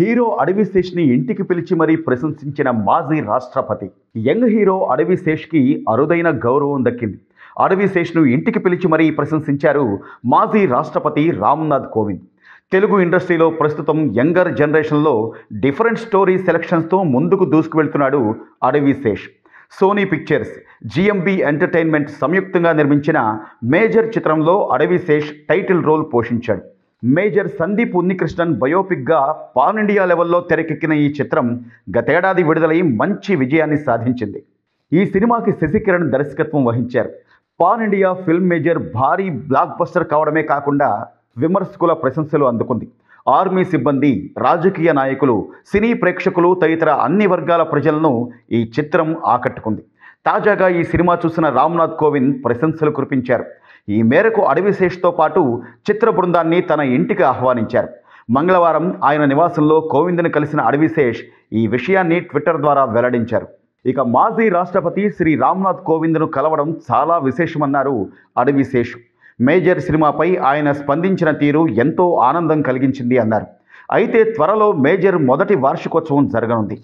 hero అడవి శేష్ని ఇంటికి పిలిచి మరీ ప్రశంసించిన మాజీ రాష్ట్రపతి యంగ్ హీరో అడవి శేష్కి అరుదైన గౌరవం దక్కింది అడవి శేష్ను ఇంటికి పిలిచి మరీ ప్రశంసించారు మాజీ రాష్ట్రపతి రామ్నాథ్ కోవింద్ తెలుగు ఇండస్ట్రీలో ప్రస్తుతం యంగర్ జనరేషన్లో డిఫరెంట్ స్టోరీ సెలక్షన్స్తో ముందుకు దూసుకువెళ్తున్నాడు Adivi Sesh Sony Pictures GMB Entertainment సంయుక్తంగా నిర్మించిన మేజర్ చిత్రంలో అడవి శేష్ టైటిల్ రోల్ పోషించాడు మేజర్ సందీప్ ఉన్నికృష్ణన్ బయోపిక్గా పాన్ ఇండియా లెవెల్లో తెరకెక్కిన ఈ చిత్రం గతేడాది విడుదలై మంచి విజయాన్ని సాధించింది ఈ సినిమాకి శశికిరణ్ దర్శకత్వం వహించారు పాన్ ఇండియా ఫిల్మ్ మేజర్ భారీ బ్లాక్ బస్టర్ కావడమే కాకుండా విమర్శకుల ప్రశంసలు అందుకుంది ఆర్మీ సిబ్బంది రాజకీయ నాయకులు సినీ ప్రేక్షకులు తదితర అన్ని వర్గాల ప్రజలను ఈ చిత్రం ఆకట్టుకుంది తాజాగా ఈ సినిమా చూసిన రామ్నాథ్ కోవింద్ ప్రశంసలు కురిపించారు ఈ మేరకు అడవి శేష్తో పాటు చిత్ర బృందాన్ని తన ఇంటికి ఆహ్వానించారు మంగళవారం ఆయన నివాసంలో కోవింద్ను కలిసిన అడవిశేష్ ఈ విషయాన్ని ట్విట్టర్ ద్వారా వెల్లడించారు ఇక మాజీ రాష్ట్రపతి శ్రీ రామ్నాథ్ కోవింద్ను కలవడం చాలా విశేషమన్నారు అడవిశేష్ మేజర్ సినిమాపై ఆయన స్పందించిన తీరు ఎంతో ఆనందం కలిగించింది అన్నారు అయితే త్వరలో మేజర్ మొదటి వార్షికోత్సవం జరగనుంది